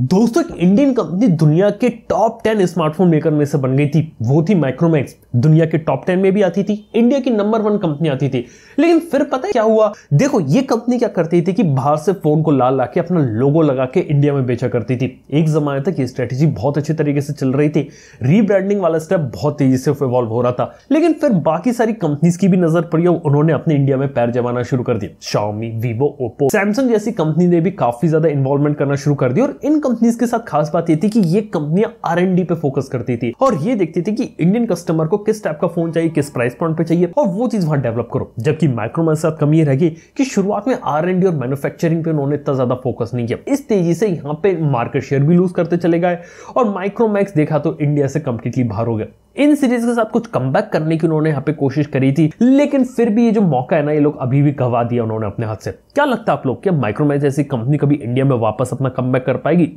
दोस्तों Indian company दुनिया के टॉप टेन स्मार्टफोन मेकर में से बन गई थी वो थी माइक्रोमैक्स दुनिया के टॉप टेन में भी आती थी इंडिया की नंबर वन कंपनी आती थी लेकिन फिर पता है क्या हुआ देखो ये कंपनी क्या करती थी कि बाहर से फोन को लाल लाके अपना लोगो लगा के इंडिया में बेचा करती थी एक जमाने तक ये स्ट्रेटेजी बहुत अच्छे तरीके से चल रही थी रीब्रांडिंग वाला स्टेप बहुत तेजी से इवॉल्व हो रहा था लेकिन फिर बाकी सारी कंपनीज की भी नजर पड़ी और उन्होंने अपने इंडिया में पैर जमाना शुरू कर दिया शाओमी वीवो ओप्पो सैमसंग जैसी कंपनी ने भी काफी ज्यादा इन्वॉल्वमेंट करना शुरू कर दिया और इन कंपनीज के साथ खास बात ये थी कि ये कंपनियां आर एन डी पे फोकस करती थी और ये देखती थी कि इंडियन कस्टमर को किस टाइप का फोन चाहिए किस प्राइस पॉइंट पे चाहिए और वो चीज वहां डेवलप करो जबकि माइक्रोमैन के साथ कमी ये रहेगी कि शुरुआत में आर एन डी और मैन्युफैक्चरिंग पे उन्होंने इतना ज्यादा फोकस नहीं किया इस तेजी से यहाँ पे मार्केट शेयर भी लूज करते चले गए और माइक्रोमैक्स देखा तो इंडिया से कंप्लीटली बाहर हो गया इन सीरीज के साथ कुछ कम करने की उन्होंने यहाँ पे कोशिश करी थी लेकिन फिर भी ये जो मौका है ना ये लोग अभी भी गवा दिया उन्होंने अपने हाथ से क्या लगता है आप लोग क्या माइक्रोमैक्स जैसी कंपनी कभी इंडिया में वापस अपना कम कर पाएगी